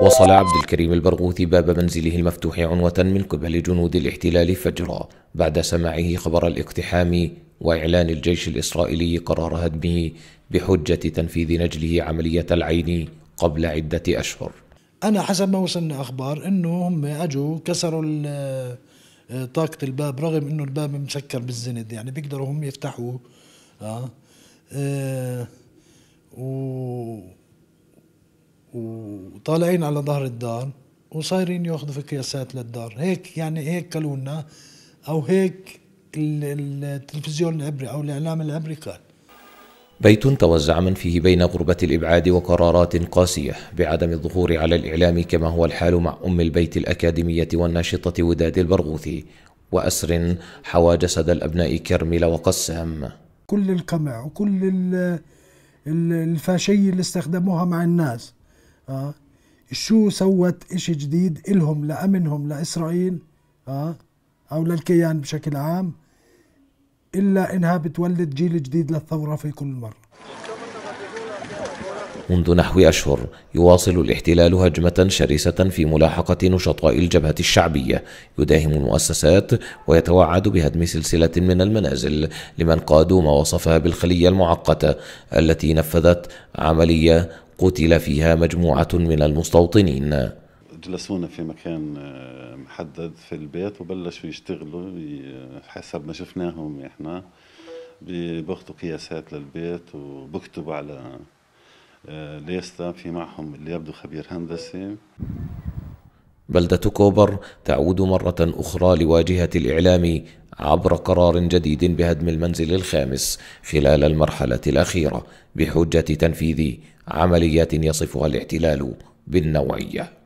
وصل عبد الكريم البرغوثي باب منزله المفتوح عنوة من قبل جنود الاحتلال فجرا بعد سماعه خبر الاقتحام وإعلان الجيش الإسرائيلي قرار هدمه بحجة تنفيذ نجله عملية العين قبل عدة أشهر أنا حسب ما وصلنا أخبار أنه هم أجوا كسروا آه، طاقة الباب رغم أنه الباب مسكر بالزند يعني بيقدروا هم يفتحوه آه. آه. و وطالعين على ظهر الدار وصايرين ياخذوا في قياسات للدار هيك يعني هيك قالوا او هيك التلفزيون العبري او الاعلام العبري قال بيت توزع من فيه بين غربة الإبعاد وقرارات قاسية بعدم الظهور على الإعلام كما هو الحال مع أم البيت الأكاديمية والناشطة وداد البرغوثي وأسر حوى جسد الأبناء كرملة وقسام كل القمع وكل الفاشية اللي استخدموها مع الناس اه شو سوت اشي جديد الهم لامنهم لاسرائيل اه او للكيان بشكل عام الا انها بتولد جيل جديد للثوره في كل مره منذ نحو أشهر يواصل الاحتلال هجمة شرسة في ملاحقة نشطاء الجبهة الشعبية يداهم المؤسسات ويتوعد بهدم سلسلة من المنازل لمن قادوا ما وصفها بالخلية المعقدة التي نفذت عملية قتل فيها مجموعة من المستوطنين جلسونا في مكان آه، محدد في البيت وبلشوا يشتغلوا حسب ما شفناهم احنا بياخذوا قياسات للبيت وبكتبوا على آه، ليستا في معهم اللي يبدو خبير هندسي بلدة كوبر تعود مرة أخرى لواجهة الإعلام عبر قرار جديد بهدم المنزل الخامس خلال المرحلة الأخيرة بحجة تنفيذ عمليات يصفها الاحتلال بالنوعيه